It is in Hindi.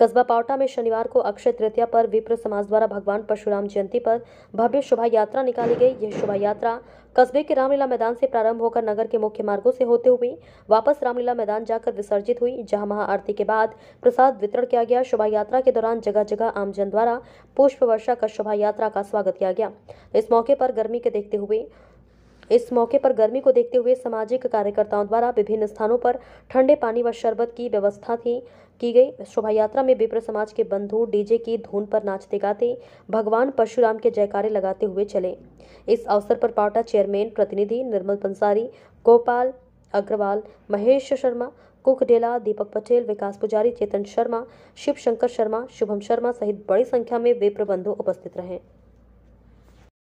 कस्बा पावटा में शनिवार को अक्षय तृतीया पर विप्र समाज द्वारा भगवान परशुराम जयंती पर भव्य शोभा यात्रा निकाली गई यह शोभा यात्रा कस्बे के रामलीला मैदान से प्रारंभ होकर नगर के मुख्य मार्गों से होते हुए वापस रामलीला मैदान जाकर विसर्जित हुई जहां महाआरती के बाद प्रसाद वितरण किया गया शोभा यात्रा के दौरान जगह जगह आमजन द्वारा पुष्प वर्षा कर शोभा यात्रा का स्वागत किया गया इस मौके पर गर्मी के देखते हुए इस मौके पर गर्मी को देखते हुए सामाजिक कार्यकर्ताओं द्वारा विभिन्न स्थानों पर ठंडे पानी व शरबत की व्यवस्था थी की गई शोभा यात्रा में विप्र समाज के बंधु डीजे की धुन पर नाचते गाते भगवान परशुराम के जयकारे लगाते हुए चले इस अवसर पर पावटा चेयरमैन प्रतिनिधि निर्मल पंसारी गोपाल अग्रवाल महेश शर्मा कुक डेला दीपक पटेल विकास पुजारी चेतन शर्मा शिव शंकर शर्मा शुभम शर्मा सहित बड़ी संख्या में विप्र बंधु उपस्थित रहे